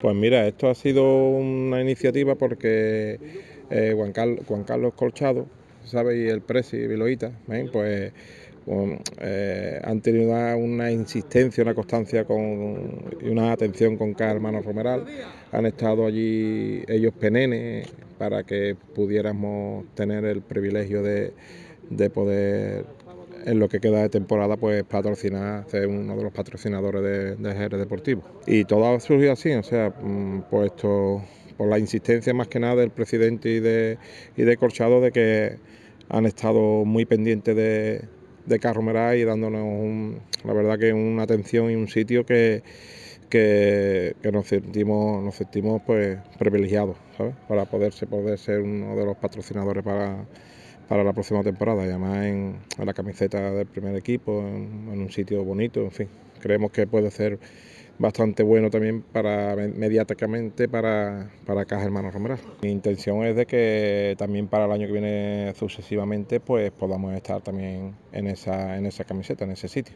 Pues mira, esto ha sido una iniciativa porque eh, Juan, Carlos, Colchado, ¿sabes? Y el presi Viloita, pues, pues eh, han tenido una, insistencia, una constancia con, y una atención con cada hermano Romeral. Han estado allí ellos penenes para que pudiéramos tener el privilegio de, de poder en lo que queda de temporada, pues patrocinar, ser uno de los patrocinadores de, de Jerez Deportivo. Y todo ha surgido así, o sea, mm, puesto pues por la insistencia más que nada del presidente y de, y de Corchado de que han estado muy pendientes de, de Carromerá y dándonos, un, la verdad, que una atención y un sitio que, que, nos sentimos, nos sentimos pues privilegiados, ¿sabes? Para poderse, poder ser uno de los patrocinadores para para la próxima temporada, y además en, la camiseta del primer equipo, en, un sitio bonito, en fin. Creemos que puede ser bastante bueno también para mediáticamente para, para Caja hermano Rombrás... Mi intención es de que también para el año que viene sucesivamente pues podamos estar también en esa, en esa camiseta, en ese sitio.